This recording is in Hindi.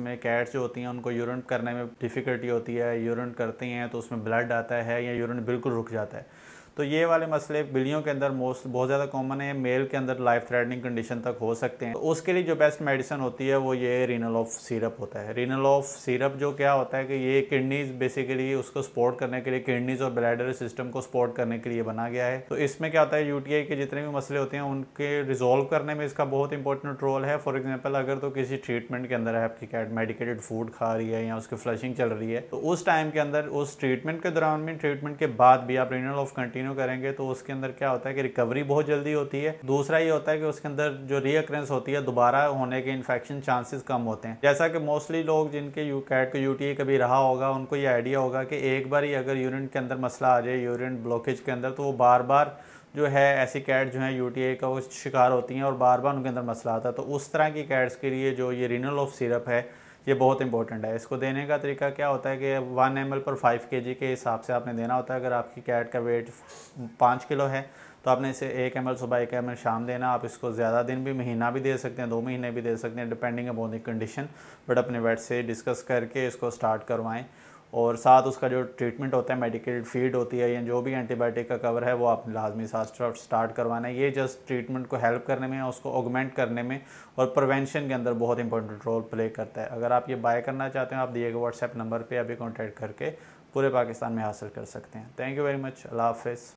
जिसमें कैट्स जो होती हैं उनको यूरिन करने में डिफ़िकल्टी होती है यूरिन करती हैं तो उसमें ब्लड आता है या यूरिन बिल्कुल रुक जाता है तो ये वाले मसले बिल्लियों के अंदर मोस्ट बहुत ज़्यादा कॉमन है मेल के अंदर लाइफ थ्रेटनिंग कंडीशन तक हो सकते हैं तो उसके लिए जो बेस्ट मेडिसिन होती है वो ये रीनल ऑफ सिरप होता है रीनल ऑफ सिरप जो क्या होता है कि ये किडनीज बेसिकली उसको सपोर्ट करने के लिए किडनीज और ब्लैडर सिस्टम को सपोर्ट करने के लिए बना गया है तो इसमें क्या होता है यूटीआई के जितने भी मसले होते हैं उनके रिजोल्व करने में इसका बहुत इंपॉर्टेंट रोल है फॉर एग्जाम्पल अगर तो किसी ट्रीटमेंट के अंदर है आपकी कैट मेडिकेटेड फूड खा रही है या उसकी फ्लशिंग चल रही है तो उस टाइम के अंदर उस ट्रीटमेंट के दौरान में ट्रीटमेंट के बाद भी आप रीनल ऑफ कंटिन्यू कंटिन्यू करेंगे तो उसके अंदर क्या होता है कि रिकवरी बहुत जल्दी होती है दूसरा ये होता है कि उसके अंदर जो रीअक्रेंस होती है दोबारा होने के इन्फेक्शन चांसेस कम होते हैं जैसा कि मोस्टली लोग जिनके यू कैट को यू कभी रहा होगा उनको ये आइडिया होगा कि एक बार ही अगर यूरिन के अंदर मसला आ जाए यूरिन ब्लॉकेज के अंदर तो वो बार बार जो है ऐसी कैट जो है यू का वो शिकार होती हैं और बार बार उनके अंदर मसला आता है तो उस तरह की कैट्स के लिए जो ये रिनल ऑफ सिरप है ये बहुत इंपॉर्टेंट है इसको देने का तरीका क्या होता है कि वन एम पर फाइव के के हिसाब से आपने देना होता है अगर आपकी कैट का वेट पाँच किलो है तो आपने इसे एक एम सुबह एक एम शाम देना आप इसको ज़्यादा दिन भी महीना भी दे सकते हैं दो महीने भी दे सकते हैं depending upon the condition but अपने वेट से डिस्कस करके इसको स्टार्ट करवाएँ और साथ उसका जो ट्रीटमेंट होता है मेडिकल फीड होती है या जो भी एंटीबायोटिक का कवर है वो आप लाजमी साथ स्टार्ट करवाना है ये जस्ट ट्रीटमेंट को हेल्प करने में उसको ऑगमेंट करने में और प्रिवेंशन के अंदर बहुत इंपॉर्टेंट रोल प्ले करता है अगर आप ये बाय करना चाहते हैं आप दिए गए व्हाट्सएप नंबर पर अभी कॉन्टैक्ट करके पूरे पाकिस्तान में हासिल कर सकते हैं थैंक यू वेरी मच अल्लाह हाफिज़